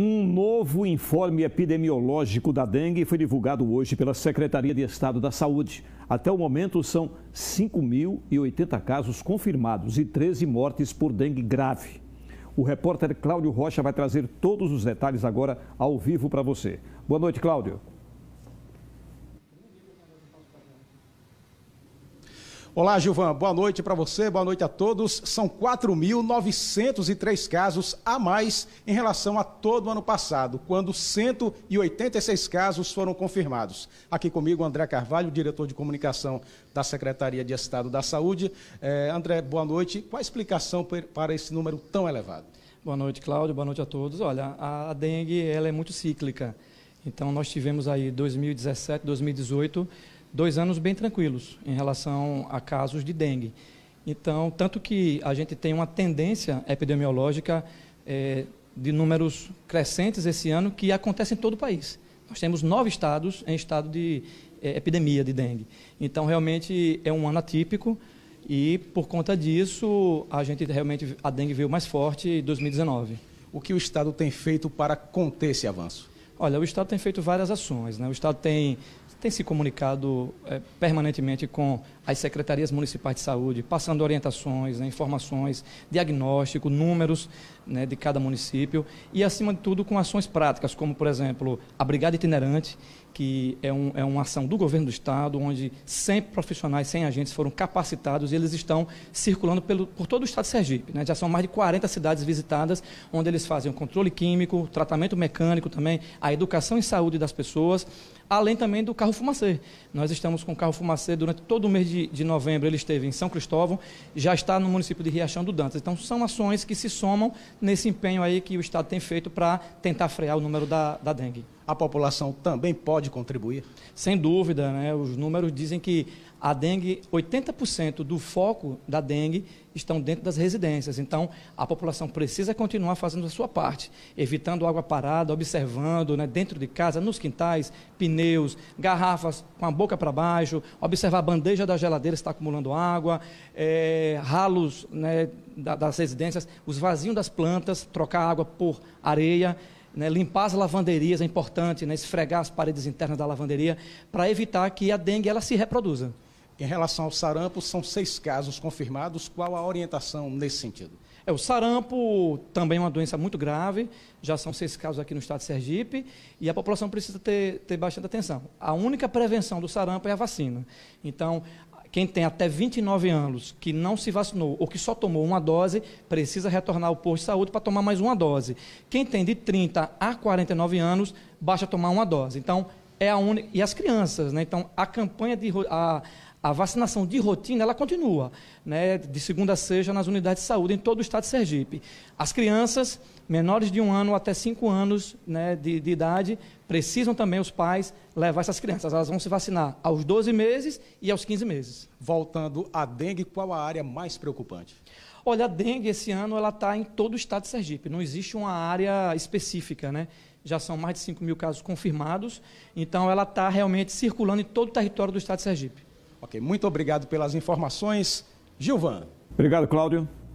Um novo informe epidemiológico da dengue foi divulgado hoje pela Secretaria de Estado da Saúde. Até o momento, são 5.080 casos confirmados e 13 mortes por dengue grave. O repórter Cláudio Rocha vai trazer todos os detalhes agora ao vivo para você. Boa noite, Cláudio. Olá, Gilvan. Boa noite para você, boa noite a todos. São 4.903 casos a mais em relação a todo o ano passado, quando 186 casos foram confirmados. Aqui comigo, André Carvalho, diretor de comunicação da Secretaria de Estado da Saúde. É, André, boa noite. Qual a explicação para esse número tão elevado? Boa noite, Cláudio. Boa noite a todos. Olha, a dengue ela é muito cíclica. Então, nós tivemos aí 2017, 2018 dois anos bem tranquilos em relação a casos de dengue. Então, tanto que a gente tem uma tendência epidemiológica é, de números crescentes esse ano que acontece em todo o país. Nós temos nove estados em estado de é, epidemia de dengue. Então, realmente é um ano atípico e, por conta disso, a gente realmente a dengue veio mais forte em 2019. O que o estado tem feito para conter esse avanço? Olha, o Estado tem feito várias ações. Né? O Estado tem, tem se comunicado é, permanentemente com as secretarias municipais de saúde, passando orientações, né, informações, diagnóstico, números né, de cada município e, acima de tudo, com ações práticas, como, por exemplo, a Brigada Itinerante, que é, um, é uma ação do governo do Estado, onde 100 profissionais, 100 agentes foram capacitados e eles estão circulando pelo, por todo o Estado de Sergipe. Né? Já são mais de 40 cidades visitadas, onde eles fazem o controle químico, tratamento mecânico também, a a educação em saúde das pessoas, além também do carro fumacê. Nós estamos com o carro fumacê durante todo o mês de, de novembro, ele esteve em São Cristóvão, já está no município de Riachão do Dantas. Então, são ações que se somam nesse empenho aí que o Estado tem feito para tentar frear o número da, da dengue a população também pode contribuir? Sem dúvida, né? os números dizem que a dengue, 80% do foco da dengue estão dentro das residências. Então, a população precisa continuar fazendo a sua parte, evitando água parada, observando né, dentro de casa, nos quintais, pneus, garrafas com a boca para baixo, observar a bandeja da geladeira se está acumulando água, é, ralos né, das residências, os vazios das plantas, trocar água por areia. Né, limpar as lavanderias é importante, né, esfregar as paredes internas da lavanderia para evitar que a dengue ela se reproduza. Em relação ao sarampo, são seis casos confirmados. Qual a orientação nesse sentido? É, o sarampo também é uma doença muito grave, já são seis casos aqui no estado de Sergipe, e a população precisa ter, ter bastante atenção. A única prevenção do sarampo é a vacina. Então, quem tem até 29 anos que não se vacinou ou que só tomou uma dose, precisa retornar ao posto de saúde para tomar mais uma dose. Quem tem de 30 a 49 anos, basta tomar uma dose. Então, é a única. E as crianças, né? Então, a campanha de. A, a vacinação de rotina ela continua, né, de segunda a sexta nas unidades de saúde em todo o estado de Sergipe. As crianças menores de um ano até cinco anos né, de, de idade precisam também os pais levar essas crianças. Elas vão se vacinar aos 12 meses e aos 15 meses. Voltando à dengue, qual a área mais preocupante? Olha, a dengue esse ano ela está em todo o estado de Sergipe. Não existe uma área específica, né? já são mais de 5 mil casos confirmados, então ela está realmente circulando em todo o território do estado de Sergipe. Ok, muito obrigado pelas informações. Gilvan. Obrigado, Cláudio.